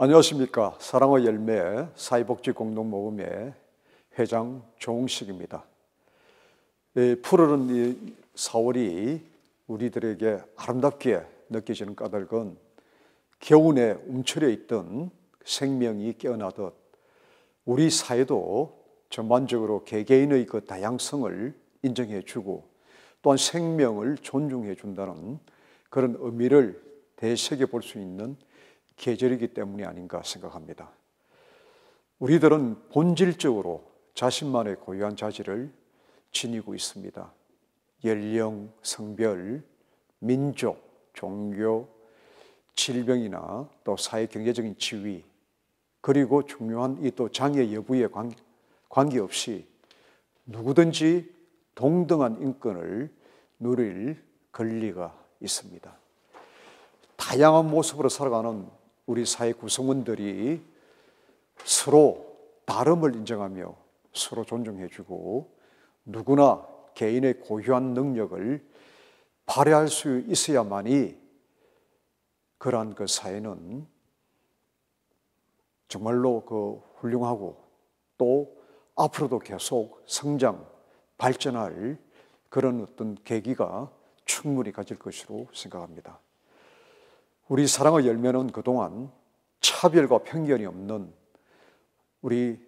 안녕하십니까. 사랑의 열매 사회복지 공동모금의 회장 조홍식입니다. 푸르른 이 4월이 우리들에게 아름답게 느껴지는 까닭은 겨운에 움츠려 있던 생명이 깨어나듯 우리 사회도 전반적으로 개개인의 그 다양성을 인정해 주고 또한 생명을 존중해 준다는 그런 의미를 되새겨 볼수 있는 계절이기 때문이 아닌가 생각합니다. 우리들은 본질적으로 자신만의 고유한 자질을 지니고 있습니다. 연령, 성별, 민족, 종교, 질병이나 또 사회 경제적인 지위, 그리고 중요한 이 또 장애 여부에 관계없이 누구든지 동등한 인권을 누릴 권리가 있습니다. 다양한 모습으로 살아가는 우리 사회 구성원들이 서로 다름을 인정하며 서로 존중해주고 누구나 개인의 고유한 능력을 발휘할 수 있어야만이 그러한 그 사회는 정말로 그 훌륭하고 또 앞으로도 계속 성장, 발전할 그런 어떤 계기가 충분히 가질 것으로 생각합니다. 우리 사랑의 열매는 그동안 차별과 편견이 없는 우리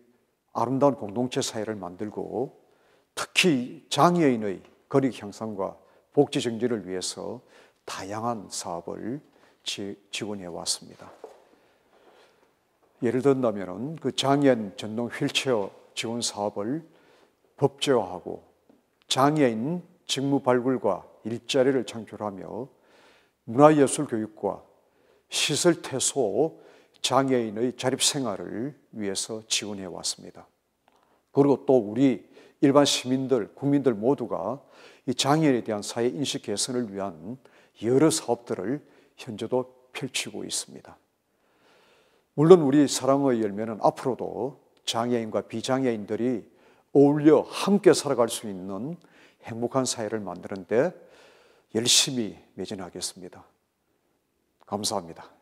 아름다운 공동체 사회를 만들고 특히 장애인의 거리 향상과 복지 증진을 위해서 다양한 사업을 지, 원해 왔습니다. 예를 든다면 그 장애인 전동 휠체어 지원 사업을 법제화하고 장애인 직무 발굴과 일자리를 창출하며 문화예술 교육과 시설태소 장애인의 자립생활을 위해서 지원해 왔습니다. 그리고 또 우리 일반 시민들, 국민들 모두가 이 장애인에 대한 사회 인식 개선을 위한 여러 사업들을 현재도 펼치고 있습니다. 물론 우리 사랑의 열매는 앞으로도 장애인과 비장애인들이 어울려 함께 살아갈 수 있는 행복한 사회를 만드는데 열심히 매진하겠습니다. 감사합니다.